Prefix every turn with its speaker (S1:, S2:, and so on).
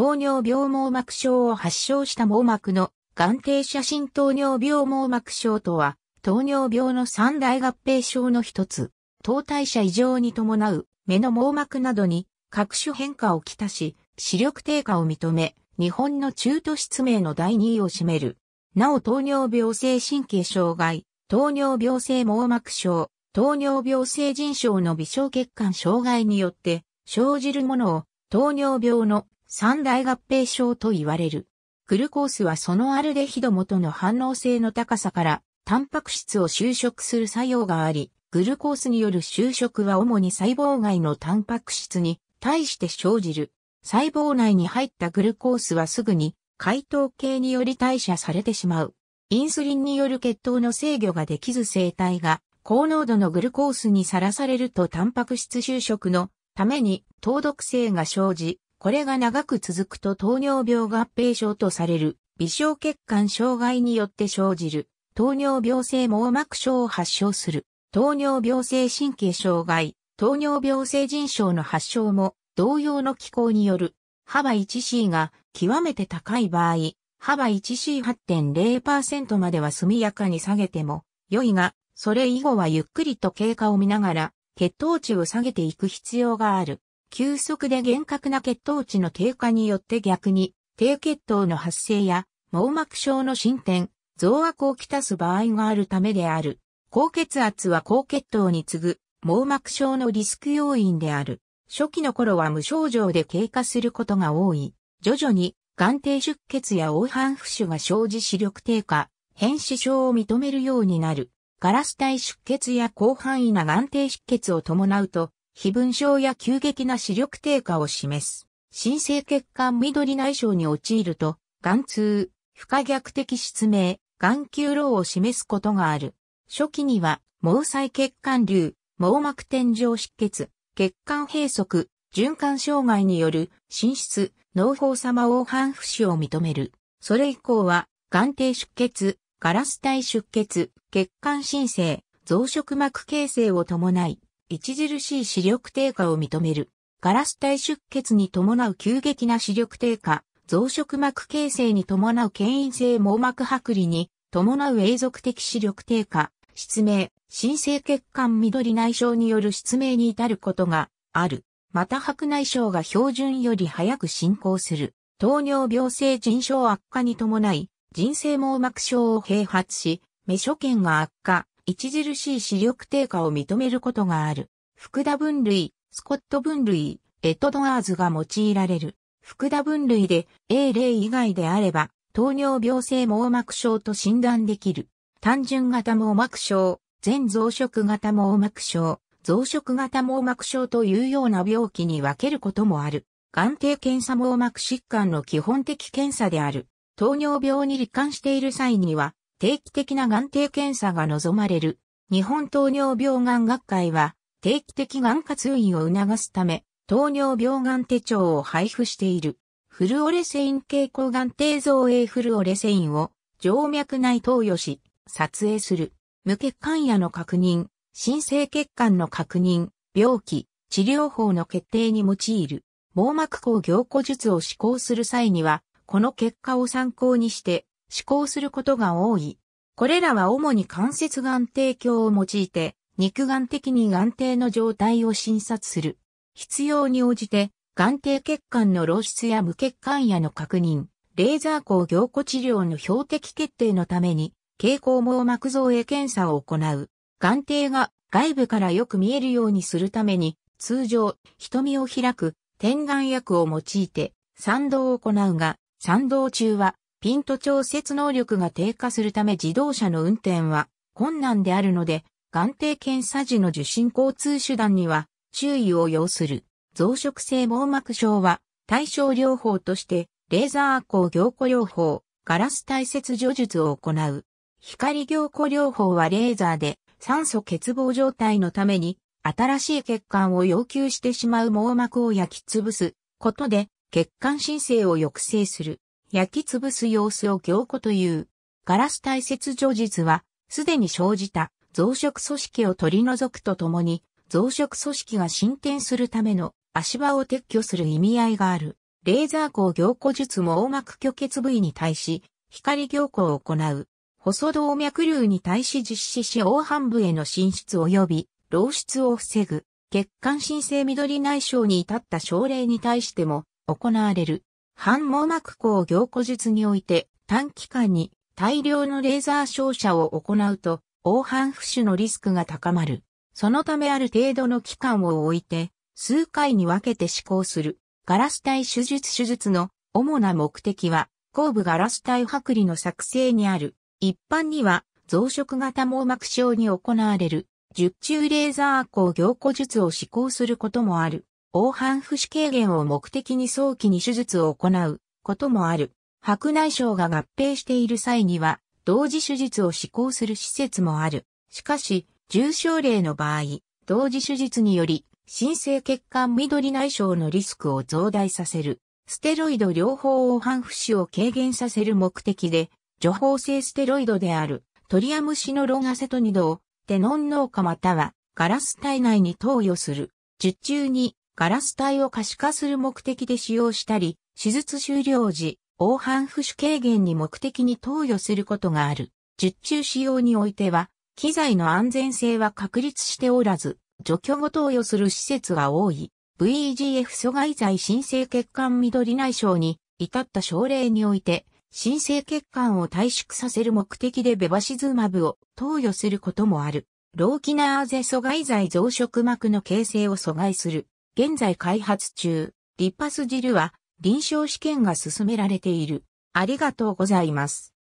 S1: 糖尿病網膜症を発症した網膜の眼底写真糖尿病網膜症とは、糖尿病の三大合併症の一つ、糖代謝異常に伴う目の網膜などに各種変化をきたし、視力低下を認め、日本の中途失明の第2位を占める。なお糖尿病性神経障害、糖尿病性網膜症、糖尿病性腎症の微小血管障害によって生じるものを糖尿病の三大合併症と言われる。グルコースはそのアルデヒド元の反応性の高さから、タンパク質を収縮する作用があり、グルコースによる収縮は主に細胞外のタンパク質に対して生じる。細胞内に入ったグルコースはすぐに解糖系により代謝されてしまう。インスリンによる血糖の制御ができず生体が高濃度のグルコースにさらされるとタンパク質収縮のために糖毒性が生じ、これが長く続くと糖尿病合併症とされる、微小血管障害によって生じる、糖尿病性網膜症を発症する、糖尿病性神経障害、糖尿病性腎症の発症も、同様の機構による、幅 1C が極めて高い場合、幅 1C8.0% までは速やかに下げても、良いが、それ以後はゆっくりと経過を見ながら、血糖値を下げていく必要がある。急速で厳格な血糖値の低下によって逆に、低血糖の発生や、網膜症の進展、増悪をきたす場合があるためである。高血圧は高血糖に次ぐ、網膜症のリスク要因である。初期の頃は無症状で経過することが多い。徐々に、眼底出血や黄斑浮腫が生じ視力低下、変死症を認めるようになる。ガラス体出血や広範囲な眼底出血を伴うと、非分症や急激な視力低下を示す。新生血管緑内障に陥ると、眼痛、不可逆的失明、眼球老を示すことがある。初期には、毛細血管瘤、網膜天井失血、血管閉塞、循環障害による、心室、脳胞様黄斑不死を認める。それ以降は、眼底出血、ガラス体出血、血管新生、増殖膜形成を伴い、著しい視力低下を認める。ガラス体出血に伴う急激な視力低下、増殖膜形成に伴う牽引性網膜剥離に伴う永続的視力低下、失明、新生血管緑内障による失明に至ることがある。また白内障が標準より早く進行する。糖尿病性腎症悪化に伴い、腎性網膜症を併発し、目所見が悪化、著しい視力低下を認めることがある。福田分類、スコット分類、エトドアーズが用いられる。福田分類で A0 以外であれば、糖尿病性網膜症と診断できる。単純型網膜症、全増殖型網膜症、増殖型網膜症というような病気に分けることもある。眼底検査網膜疾患の基本的検査である。糖尿病に罹患している際には、定期的な眼底検査が望まれる。日本糖尿病眼学会は、定期的眼科通院を促すため、糖尿病眼手帳を配布している。フルオレセイン蛍光眼底造影フルオレセインを静脈内投与し、撮影する。無血管やの確認、新生血管の確認、病気、治療法の決定に用いる。網膜抗凝固術を施行する際には、この結果を参考にして、思考することが多い。これらは主に関節眼底鏡を用いて、肉眼的に眼底の状態を診察する。必要に応じて、眼底血管の露出や無血管やの確認、レーザー光凝固治療の標的決定のために、蛍光網膜造影検査を行う。眼底が外部からよく見えるようにするために、通常、瞳を開く、点眼薬を用いて、賛同を行うが、賛同中は、ピント調節能力が低下するため自動車の運転は困難であるので、眼底検査時の受診交通手段には注意を要する。増殖性網膜症は対症療法としてレーザー光凝固療法、ガラス体切除術を行う。光凝固療法はレーザーで酸素欠乏状態のために新しい血管を要求してしまう網膜を焼き潰すことで血管申請を抑制する。焼き潰す様子を凝固という。ガラス体切除術は、すでに生じた増殖組織を取り除くとともに、増殖組織が進展するための足場を撤去する意味合いがある。レーザー光凝固術も網膜拒絶部位に対し、光凝固を行う。細動脈瘤に対し実施し黄斑部への進出及び漏出を防ぐ。血管新生緑内障に至った症例に対しても行われる。反網膜光凝固術において短期間に大量のレーザー照射を行うと、黄斑浮腫のリスクが高まる。そのためある程度の期間を置いて、数回に分けて施行する。ガラス体手術手術の主な目的は、後部ガラス体剥離の作成にある。一般には、増殖型網膜症に行われる、十中レーザー光凝固術を施行することもある。黄斑浮腫軽減を目的に早期に手術を行うこともある。白内障が合併している際には、同時手術を施行する施設もある。しかし、重症例の場合、同時手術により、新生血管緑内障のリスクを増大させる。ステロイド療法黄斑不腫を軽減させる目的で、除方性ステロイドであるトリアムシノロンアセトニドをテノン農家またはガラス体内に投与する。術中にガラス体を可視化する目的で使用したり、手術終了時、黄斑浮腫軽減に目的に投与することがある。術中使用においては、機材の安全性は確立しておらず、除去後投与する施設が多い。VEGF 阻害剤新生血管緑内障に至った症例において、新生血管を退縮させる目的でベバシズマブを投与することもある。ローキナーゼ阻害剤増殖膜の形成を阻害する現在開発中、リッパスジルは臨床試験が進められている。ありがとうございます。